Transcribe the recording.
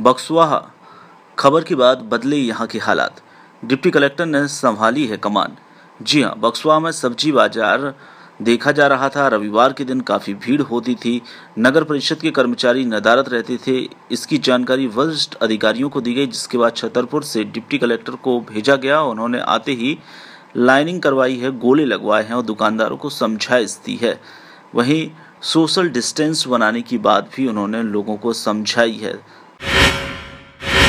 बक्सवाहा खबर की बात बदले यहाँ के हालात डिप्टी कलेक्टर ने संभाली है कमान जी हाँ बक्सवाहा में सब्जी बाजार देखा जा रहा था रविवार के दिन काफ़ी भीड़ होती थी नगर परिषद के कर्मचारी नदारत रहते थे इसकी जानकारी वरिष्ठ अधिकारियों को दी गई जिसके बाद छतरपुर से डिप्टी कलेक्टर को भेजा गया उन्होंने आते ही लाइनिंग करवाई है गोले लगवाए हैं और दुकानदारों को समझाइश दी है वहीं सोशल डिस्टेंस बनाने की बात भी उन्होंने लोगों को समझाई है